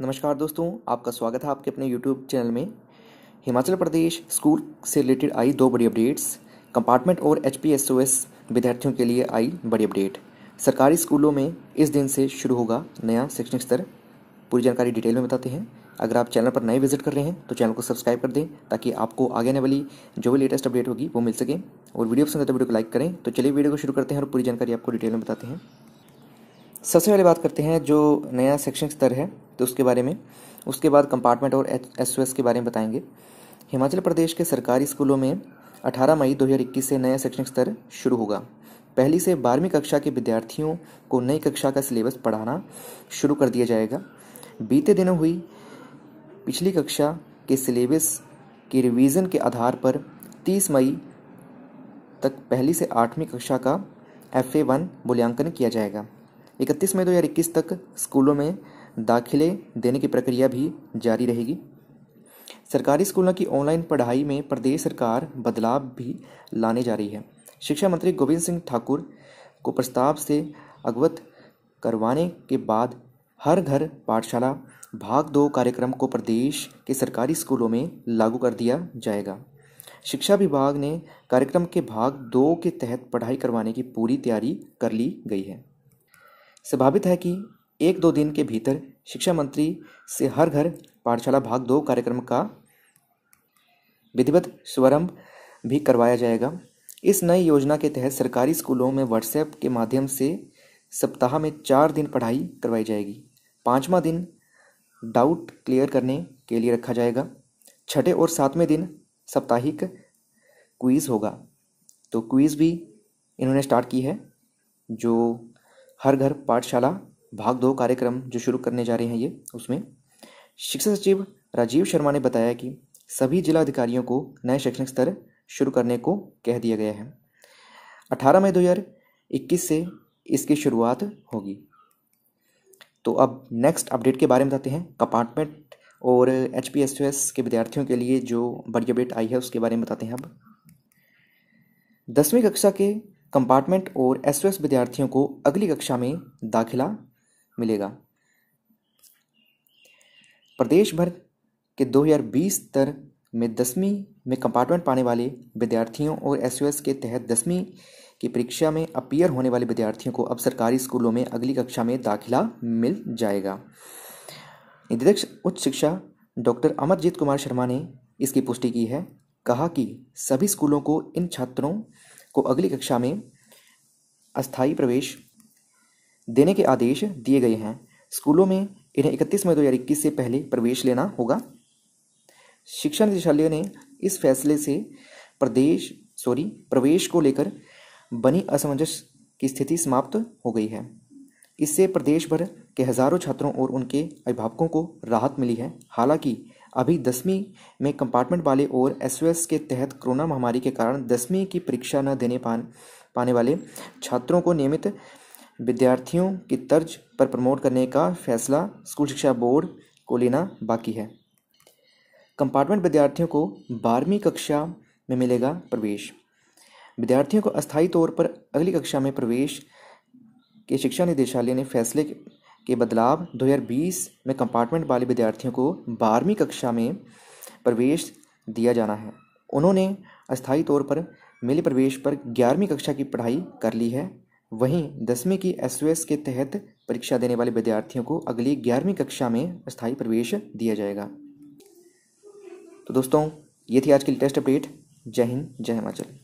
नमस्कार दोस्तों आपका स्वागत है आपके अपने यूट्यूब चैनल में हिमाचल प्रदेश स्कूल से रिलेटेड आई दो बड़ी अपडेट्स कंपार्टमेंट और एच पी विद्यार्थियों के लिए आई बड़ी अपडेट सरकारी स्कूलों में इस दिन से शुरू होगा नया शैक्षणिक स्तर पूरी जानकारी डिटेल में बताते हैं अगर आप चैनल पर नए विजिट कर रहे हैं तो चैनल को सब्सक्राइब कर दें ताकि आपको आगे आने वाली जो भी लेटेस्ट अपडेट होगी वो मिल सके और वीडियो पसंद है तो वीडियो को लाइक करें तो चलिए वीडियो को शुरू करते हैं और पूरी जानकारी आपको डिटेल में बताते हैं सबसे पहले बात करते हैं जो नया शैक्षणिक स्तर है तो उसके बारे में उसके बाद कंपार्टमेंट और एस के बारे में बताएंगे हिमाचल प्रदेश के सरकारी स्कूलों में 18 मई 2021 से नया शैक्षणिक स्तर शुरू होगा पहली से बारहवीं कक्षा के विद्यार्थियों को नई कक्षा का सिलेबस पढ़ाना शुरू कर दिया जाएगा बीते दिनों हुई पिछली कक्षा के सिलेबस के रिवीजन के आधार पर 30 मई तक पहली से आठवीं कक्षा का एफ ए वन मूल्यांकन किया जाएगा इकतीस मई दो हज़ार इक्कीस तक स्कूलों में दाखिले देने की प्रक्रिया भी जारी रहेगी सरकारी स्कूलों की ऑनलाइन पढ़ाई में प्रदेश सरकार बदलाव भी लाने जा रही है शिक्षा मंत्री गोविंद सिंह ठाकुर को प्रस्ताव से अवगत करवाने के बाद हर घर पाठशाला भाग दो कार्यक्रम को प्रदेश के सरकारी स्कूलों में लागू कर दिया जाएगा शिक्षा विभाग ने कार्यक्रम के भाग दो के तहत पढ़ाई करवाने की पूरी तैयारी कर ली गई है संभावित है कि एक दो दिन के भीतर शिक्षा मंत्री से हर घर पाठशाला भाग दो कार्यक्रम का विधिवत शुभारंभ भी करवाया जाएगा इस नई योजना के तहत सरकारी स्कूलों में व्हाट्सएप के माध्यम से सप्ताह में चार दिन पढ़ाई करवाई जाएगी पाँचवा दिन डाउट क्लियर करने के लिए रखा जाएगा छठे और सातवें दिन साप्ताहिक क्विज़ होगा तो क्विज़ भी इन्होंने स्टार्ट की है जो हर घर पाठशाला भाग दो कार्यक्रम जो शुरू करने जा रहे हैं ये उसमें शिक्षा सचिव राजीव शर्मा ने बताया कि सभी जिला अधिकारियों को नए शैक्षणिक स्तर शुरू करने को कह दिया गया है 18 मई 2021 से इसकी शुरुआत होगी तो अब नेक्स्ट अपडेट के बारे में बताते हैं कंपार्टमेंट और एच के विद्यार्थियों के लिए जो बड़ी अपडेट आई है उसके बारे में बताते हैं अब दसवीं कक्षा के कंपार्टमेंट और एसओएस विद्यार्थियों को अगली कक्षा में दाखिला मिलेगा प्रदेश भर के 2020 तर में दसवीं में कंपार्टमेंट पाने वाले विद्यार्थियों और एस के तहत दसवीं की परीक्षा में अपीयर होने वाले विद्यार्थियों को अब सरकारी स्कूलों में अगली कक्षा में दाखिला मिल जाएगा निदेश उच्च शिक्षा डॉक्टर अमरजीत कुमार शर्मा ने इसकी पुष्टि की है कहा कि सभी स्कूलों को इन छात्रों को अगली कक्षा में अस्थायी प्रवेश देने के आदेश दिए गए हैं स्कूलों में इन्हें 31 मई दो हज़ार इक्कीस से पहले प्रवेश लेना होगा शिक्षा निदेशालय ने इस फैसले से प्रदेश सॉरी प्रवेश को लेकर बनी असमंजस की स्थिति समाप्त हो गई है इससे प्रदेश भर के हज़ारों छात्रों और उनके अभिभावकों को राहत मिली है हालांकि अभी दसवीं में कंपार्टमेंट वाले और एस के तहत कोरोना महामारी के कारण दसवीं की परीक्षा न देने पान पाने वाले छात्रों को नियमित विद्यार्थियों की तर्ज पर प्रमोट करने का फैसला स्कूल शिक्षा बोर्ड को लेना बाकी है कंपार्टमेंट विद्यार्थियों को बारहवीं कक्षा में मिलेगा प्रवेश विद्यार्थियों को अस्थायी तौर पर अगली कक्षा में प्रवेश के शिक्षा निदेशालय ने फैसले के बदलाव 2020 में कंपार्टमेंट वाले विद्यार्थियों को बारहवीं कक्षा में प्रवेश दिया जाना है उन्होंने अस्थायी तौर पर मिली प्रवेश पर ग्यारहवीं कक्षा की पढ़ाई कर ली है वहीं दसवीं की एस के तहत परीक्षा देने वाले विद्यार्थियों को अगली ग्यारहवीं कक्षा में स्थायी प्रवेश दिया जाएगा तो दोस्तों ये थी आज की लेटेस्ट अपडेट जय हिंद जय हिमाचल